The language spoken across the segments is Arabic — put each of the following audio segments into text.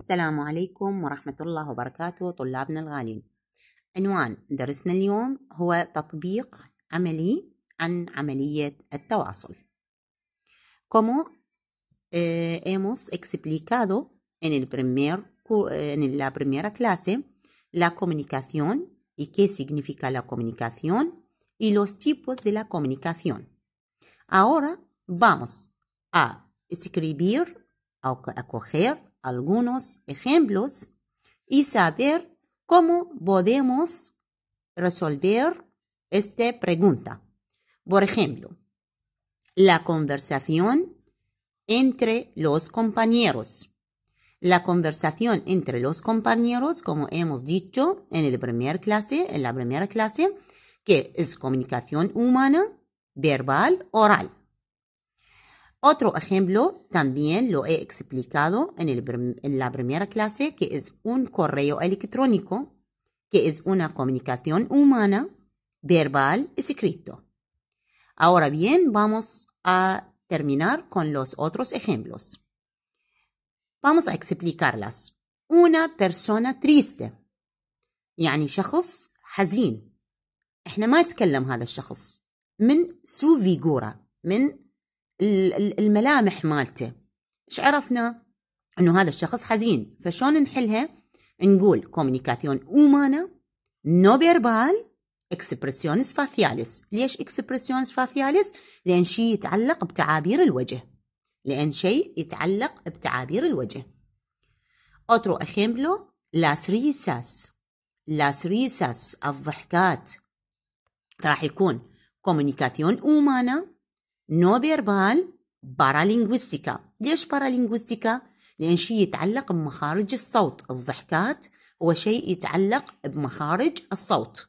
السلام عليكم ورحمة الله وبركاته طلابنا الغالين عنوان درسنا اليوم هو تطبيق عملي عن عملية التواصل Como eh, hemos explicado en, el primer, eh, en la primera clase, la comunicación y qué significa la comunicación y los tipos de la comunicación. Ahora vamos a escribir, a coger algunos ejemplos y saber cómo podemos resolver esta pregunta. Por ejemplo, la conversación entre los compañeros. La conversación entre los compañeros, como hemos dicho en, el primer clase, en la primera clase, que es comunicación humana, verbal, oral. Otro ejemplo también lo he explicado en, la primera clase, que es un correo electrónico, que es una comunicación humana, verbal, y escrito. Ahora bien, vamos a terminar con los otros ejemplos. Vamos a explicarlas. Una persona triste. يعني شخص حزين. ما هذا الشخص su figura, من الملامح مالته ايش عرفنا انه هذا الشخص حزين فشلون نحلها نقول كومونيكاسيون اومانا نو بيربال اكسبرسيونس فاثياليس ليش اكسبرسيونس فاثياليس لان شيء يتعلق بتعابير الوجه لان شيء يتعلق بتعابير الوجه اوترو اخيمبلو لاس ريساس لاس ريساس الضحكات راح يكون كومونيكاسيون اومانا نو بيربال بارالينغويستيكا ليش بارالينغويستيكا؟ لأن شيء يتعلق بمخارج الصوت الضحكات هو شيء يتعلق بمخارج الصوت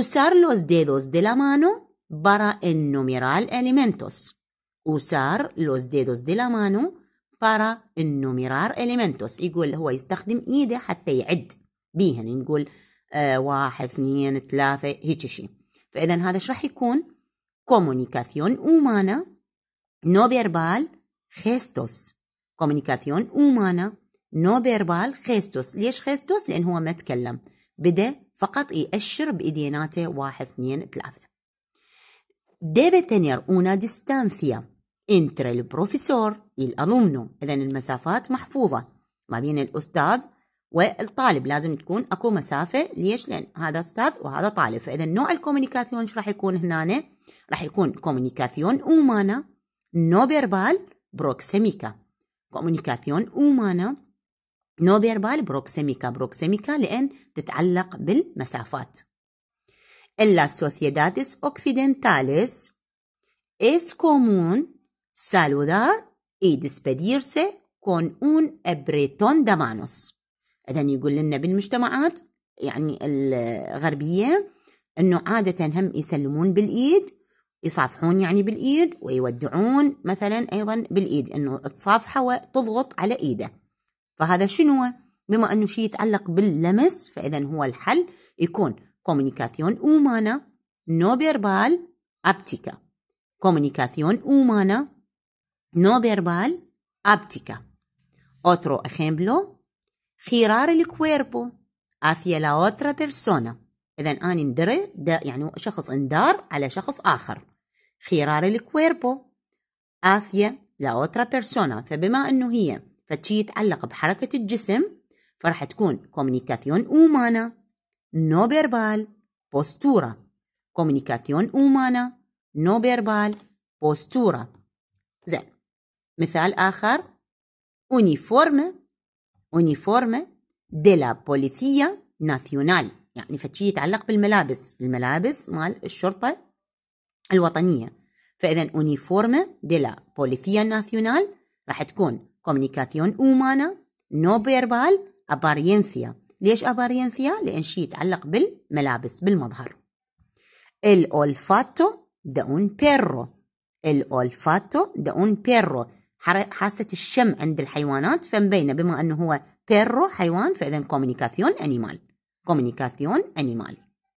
usar los dedos de la mano para enumerar elementos. Usar los دي de la mano para enumerar إليمنتوس يقول هو يستخدم ايده حتى يعد بيهن نقول آه واحد اثنين ثلاثة هيك شيء فإذا هذا ايش راح يكون؟ comunicación humana, no verbal, gestos. كوميونيكاسيون humana no verbal, gestos. ليش gestos؟ لأن هو ما تكلم بدأ فقط يأشر بإديناته واحد اثنين ثلاثة debe tener una distancia entre el profesor y el alumno إذا المسافات محفوظة ما بين الأستاذ والطالب لازم تكون اكو مسافه ليش لان هذا استاذ وهذا طالب فاذا نوع الكوميونيكاسيون ايش راح يكون هنا راح يكون كوميونيكاسيون اومانا نو بيربال بروكسيميكا كوميونيكاسيون اومانا نو بيربال بروكسيميكا بروكسيميكا لان تتعلق بالمسافات الا sociedades اوكسيدنتاليس اس كومون سالودار اي ديسبيديرسي كون اون ابريتون دامانوس إذا يقول لنا بالمجتمعات يعني الغربية أنه عادة هم يسلمون بالإيد يصافحون يعني بالإيد ويودعون مثلا أيضا بالإيد أنه تصافحه وتضغط على إيده فهذا شنو بما أنه شيء يتعلق باللمس فإذا هو الحل يكون كومينيكاسيون أومانا نو بيربال أبتيكا كومينيكاسيون أومانا نو بيربال أبتيكا أوترو أخيمبلو خيرار الكويربو hacia لا اوترا بيرسونا إذا أنا اندري دا يعني شخص اندار على شخص آخر خيرار الكويربو hacia لا اوترا بيرسونا فبما أنه هي فتشي يتعلق بحركة الجسم فرح تكون كومونيكاسيون أومانا نو بيربال بوستورا كومونيكاسيون أومانا نو بيربال بوستورا زين مثال آخر اونيفورم اونيفورم دي لا بوليسيا ناسيونال يعني فشي يتعلق بالملابس الملابس مال الشرطه الوطنيه فاذا اونيفورم دي لا بوليسيا ناسيونال راح تكون كومونيكاسيون اومانا نو بيربال ابارينسيا ليش ابارينسيا لان شي يتعلق بالملابس بالمظهر الاولفاتو داون بيرو الاولفاتو داون بيرو حاسة الشم عند الحيوانات فمبينة بما أنه هو بيرو حيوان فإذا كوميونيكاسيون أنيمال كوميونيكاسيون أنيمال